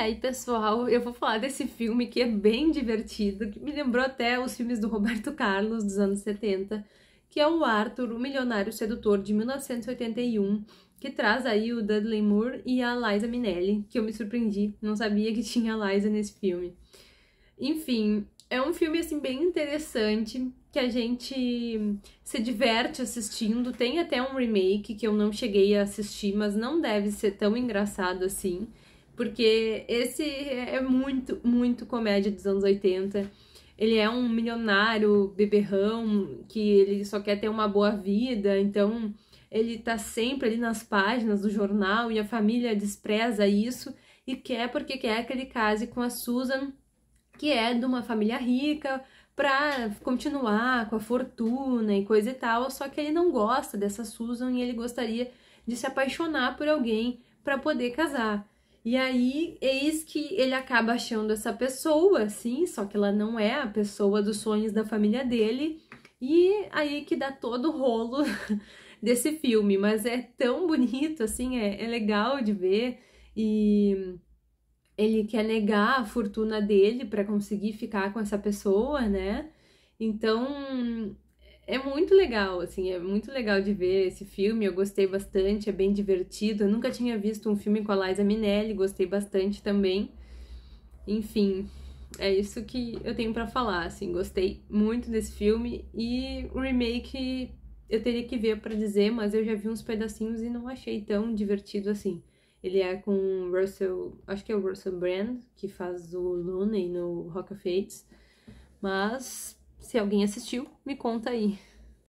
É, e aí, pessoal, eu vou falar desse filme que é bem divertido, que me lembrou até os filmes do Roberto Carlos dos anos 70, que é o Arthur, o Milionário Sedutor de 1981, que traz aí o Dudley Moore e a Liza Minnelli, que eu me surpreendi, não sabia que tinha a Liza nesse filme. Enfim, é um filme assim bem interessante, que a gente se diverte assistindo. Tem até um remake que eu não cheguei a assistir, mas não deve ser tão engraçado assim. Porque esse é muito, muito comédia dos anos 80. Ele é um milionário beberrão que ele só quer ter uma boa vida, então ele tá sempre ali nas páginas do jornal e a família despreza isso e quer porque quer que ele case com a Susan, que é de uma família rica, para continuar com a fortuna e coisa e tal, só que ele não gosta dessa Susan e ele gostaria de se apaixonar por alguém para poder casar. E aí, eis que ele acaba achando essa pessoa, sim, só que ela não é a pessoa dos sonhos da família dele. E aí que dá todo o rolo desse filme. Mas é tão bonito, assim, é, é legal de ver. E ele quer negar a fortuna dele para conseguir ficar com essa pessoa, né? Então, é muito legal, assim, é muito legal de ver esse filme. Eu gostei bastante, é bem divertido. Eu nunca tinha visto um filme com a Liza Minelli, gostei bastante também. Enfim, é isso que eu tenho para falar, assim, gostei muito desse filme e o remake eu teria que ver para dizer, mas eu já vi uns pedacinhos e não achei tão divertido assim. Ele é com o Russell, acho que é o Russell Brand, que faz o Looney no Rock of Fates, mas se alguém assistiu, me conta aí.